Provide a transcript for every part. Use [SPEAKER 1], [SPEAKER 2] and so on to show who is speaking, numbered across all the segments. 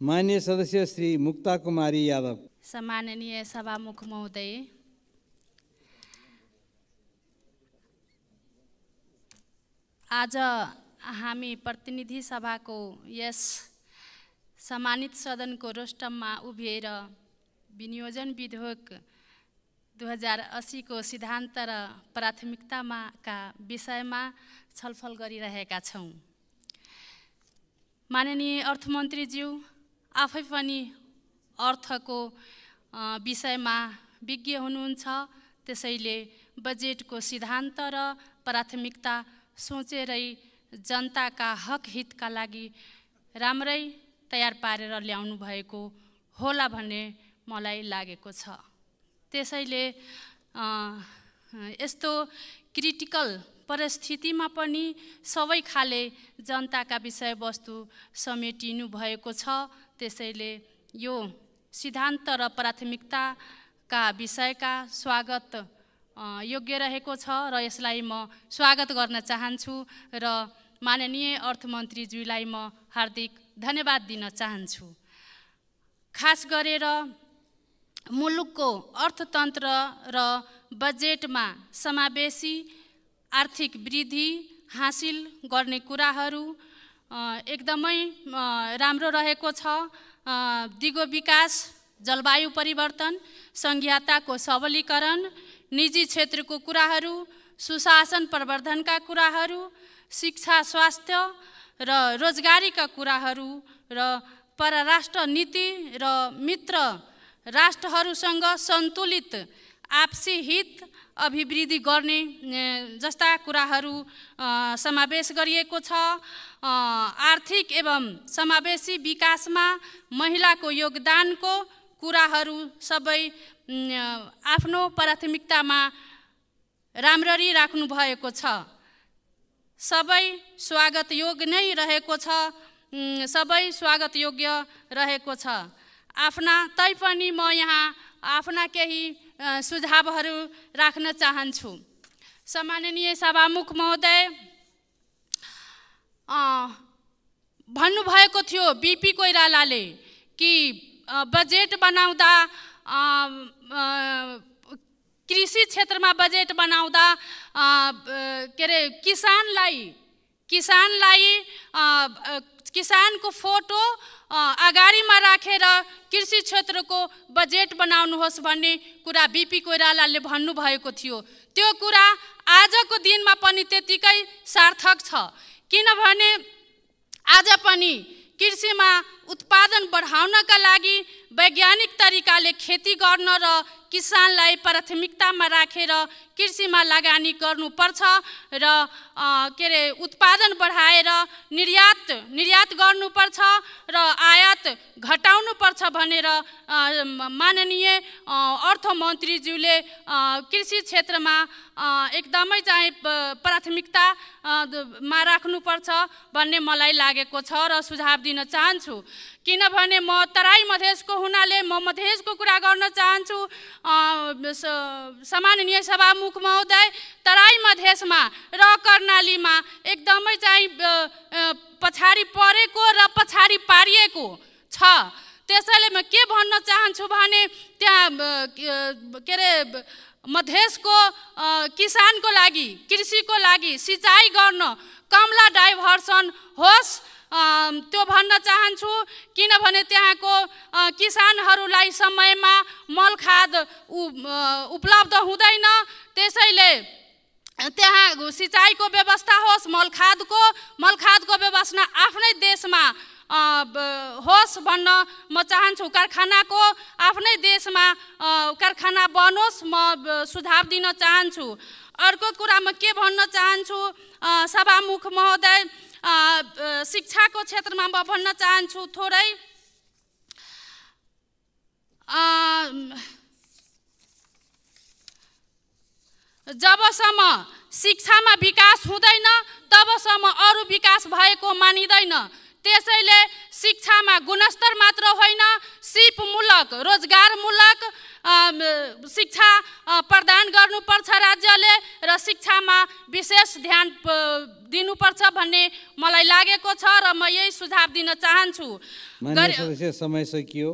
[SPEAKER 1] मान्य सदस्य श्री मुक्ता कुमारी यादव सम्माननीय सभामुख महोदय आज हामी प्रतिनिधि सभाको यस सम्मानित सदनको रोस्टममा उभिएर विनियोजन विधेयक दुई हजार असीको सिद्धान्त र प्राथमिकतामाका विषयमा छलफल गरिरहेका छौँ माननीय अर्थमन्त्रीज्यू आफै पनि अर्थको विषयमा विज्ञ हुनुहुन्छ त्यसैले बजेटको सिद्धान्त र प्राथमिकता सोचेरै जनताका हक हितका लागि राम्रै तयार पारेर ल्याउनु भएको होला भन्ने मलाई लागेको छ त्यसैले यस्तो क्रिटिकल परिस्थितिमा पनि सबै खाले जनताका विषयवस्तु समेटिनु भएको छ त्यसैले यो सिद्धान्त र प्राथमिकताका विषयका स्वागत योग्य रहेको छ र यसलाई म स्वागत गर्न चाहन्छु र माननीय अर्थमन्त्रीज्यूलाई म हार्दिक धन्यवाद दिन चाहन्छु खास गरेर मुलुकको अर्थतन्त्र र बजेटमा समावेशी आर्थिक वृद्धि हासिल गर्ने कुराहरू एकदमै राम्रो रहेको छ दिगो विकास जलवायु परिवर्तन संज्ञाताको सबलीकरण निजी क्षेत्रको कुराहरू सुशासन प्रवर्धनका कुराहरू शिक्षा स्वास्थ्य र रोजगारीका कुराहरू र परराष्ट्र नीति र मित्र राष्ट्रहरूसँग सन्तुलित आपसी हित अभिवृद्धि गर्ने जस्ता कुराहरू समावेश गरिएको छ आर्थिक एवं समावेशी विकासमा महिलाको योगदानको कुराहरू सबै आफ्नो प्राथमिकतामा राम्ररी राख्नुभएको छ सबै स्वागत योग्य नै रहेको छ सबै स्वागत योग्य रहेको छ आफ्ना तैपनि म यहाँ आफ्ना केही सुझावहरू राख्न चाहन्छु सम्माननीय सभामुख महोदय भन्नुभएको थियो बिपी कोइरालाले कि बजेट बनाउँदा कृषि क्षेत्रमा बजेट बनाउँदा के अरे किसानलाई किसानलाई किसानको फोटो अगाडिमा राखेर रा, कृषि क्षेत्रको बजेट बनाउनुहोस् भन्ने कुरा बिपी कोइरालाले भन्नुभएको थियो त्यो कुरा आजको दिनमा पनि त्यत्तिकै सार्थक छ किनभने आज पनि कृषिमा उत्पादन बढाउनका लागि वैज्ञानिक तरिकाले खेती गर्न र किसानलाई प्राथमिकतामा राखेर रा, कृषिमा लगानी गर्नुपर्छ र के अरे उत्पादन बढाएर निर्यात निर्यात गर्नुपर्छ र आयात घटाउनुपर्छ भनेर माननीय अर्थमन्त्रीज्यूले कृषि क्षेत्रमा एकदमै चाहिँ प्राथमिकतामा राख्नुपर्छ भन्ने मलाई लागेको छ र सुझाव दिन चाहन्छु किनभने म तराई मधेसको हुनाले म मधेसको कुरा गर्न चाहन्छु सामान्य सभामुख महोदय तराई मधेसमा र कर्णालीमा एकदमै चाहिँ पछाडि परेको र पछाडि पारिएको छ त्यसैले म के भन्न चाहन्छु भने त्यहाँ के अरे मधेसको किसानको लागि कृषिको लागि सिँचाइ गर्न कमला डाइभर्सन होस् त्यो भन्न चाहन्छु किनभने त्यहाँको किसानहरूलाई समयमा मल खाद उपलब्ध हुँदैन त्यसैले त्यहाँ सिँचाइको व्यवस्था होस् मल खादको मल खादको व्यवस्था आफ्नै देशमा होस् भन्न म चाहन्छु कारखानाको आफ्नै देशमा कारखाना बनोस् म सुझाव दिन चाहन्छु अर्को कुरा म के भन्न चाहन्छु सभामुख महोदय शिक्षाको क्षेत्रमा म भन्न चाहन्छु थोरै जबसम्म शिक्षामा विकास हुँदैन तबसम्म अरू विकास भएको मानिँदैन त्यसैले शिक्षामा गुणस्तर मात्र होइन सिपमूलक रोजगारमूलक शिक्षा प्रदान गर्नुपर्छ राज्यले र शिक्षामा विशेष ध्यान दिनुपर्छ भन्ने मलाई लागेको छ र म यही सुझाव दिन चाहन्छु समय सकियो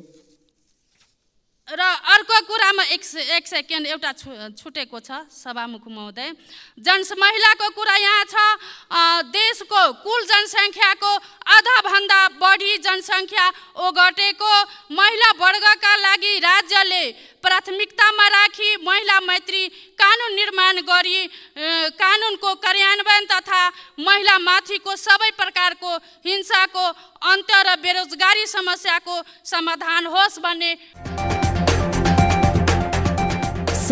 [SPEAKER 1] र अर्को कुरामा एक से एक सेकेन्ड एउटा छु छुटेको छ सभामुख महोदय जनस महिलाको कुरा यहाँ छ देशको कुल जनसङ्ख्याको आधाभन्दा बढी जनसङ्ख्या ओगटेको महिला वर्गका लागि राज्यले प्राथमिकतामा राखी महिला मैत्री कानुन निर्माण गरी कानुनको कार्यान्वयन तथा महिलामाथिको सबै प्रकारको हिंसाको अन्त्य र बेरोजगारी समस्याको समाधान होस् भन्ने